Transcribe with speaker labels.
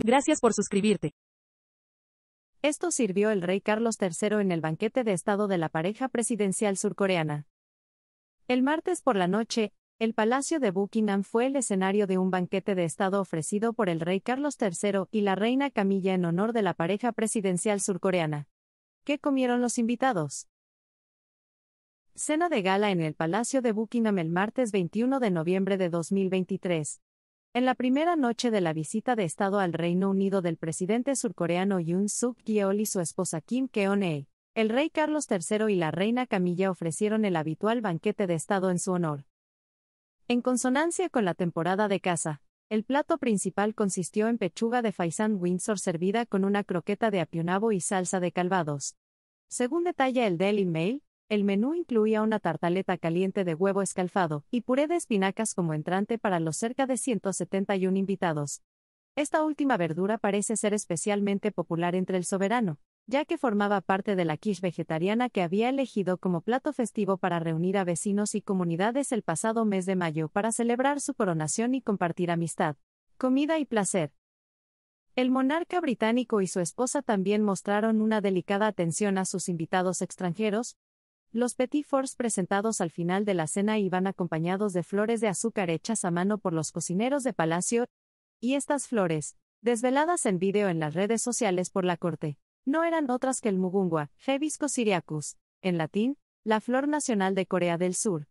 Speaker 1: Gracias por suscribirte. Esto sirvió el rey Carlos III en el banquete de estado de la pareja presidencial surcoreana. El martes por la noche, el Palacio de Buckingham fue el escenario de un banquete de estado ofrecido por el rey Carlos III y la reina Camilla en honor de la pareja presidencial surcoreana. ¿Qué comieron los invitados? Cena de gala en el Palacio de Buckingham el martes 21 de noviembre de 2023. En la primera noche de la visita de Estado al Reino Unido del presidente surcoreano Yoon Suk Yeol y su esposa Kim Keon-hee, el rey Carlos III y la reina Camilla ofrecieron el habitual banquete de Estado en su honor. En consonancia con la temporada de caza, el plato principal consistió en pechuga de faisán Windsor servida con una croqueta de apionabo y salsa de calvados. Según detalla el Daily Mail, el menú incluía una tartaleta caliente de huevo escalfado y puré de espinacas como entrante para los cerca de 171 invitados. Esta última verdura parece ser especialmente popular entre el soberano, ya que formaba parte de la quiche vegetariana que había elegido como plato festivo para reunir a vecinos y comunidades el pasado mes de mayo para celebrar su coronación y compartir amistad, comida y placer. El monarca británico y su esposa también mostraron una delicada atención a sus invitados extranjeros, los petit fours presentados al final de la cena iban acompañados de flores de azúcar hechas a mano por los cocineros de palacio. Y estas flores, desveladas en vídeo en las redes sociales por la corte, no eran otras que el mugungwa, Hibiscus siriacus, en latín, la flor nacional de Corea del Sur,